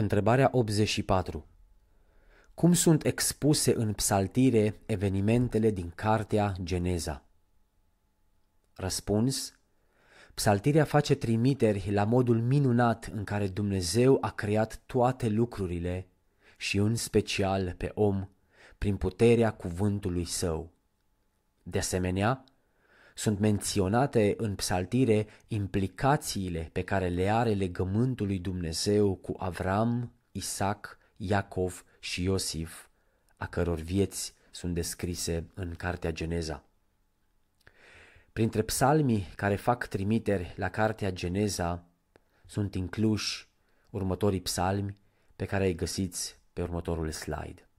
Întrebarea 84. Cum sunt expuse în psaltire evenimentele din cartea Geneza? Răspuns. Psaltirea face trimiteri la modul minunat în care Dumnezeu a creat toate lucrurile și în special pe om prin puterea cuvântului său. De asemenea, sunt menționate în psaltire implicațiile pe care le are legământul lui Dumnezeu cu Avram, Isaac, Iacov și Iosif, a căror vieți sunt descrise în Cartea Geneza. Printre psalmii care fac trimiteri la Cartea Geneza sunt incluși următorii psalmi pe care îi găsiți pe următorul slide.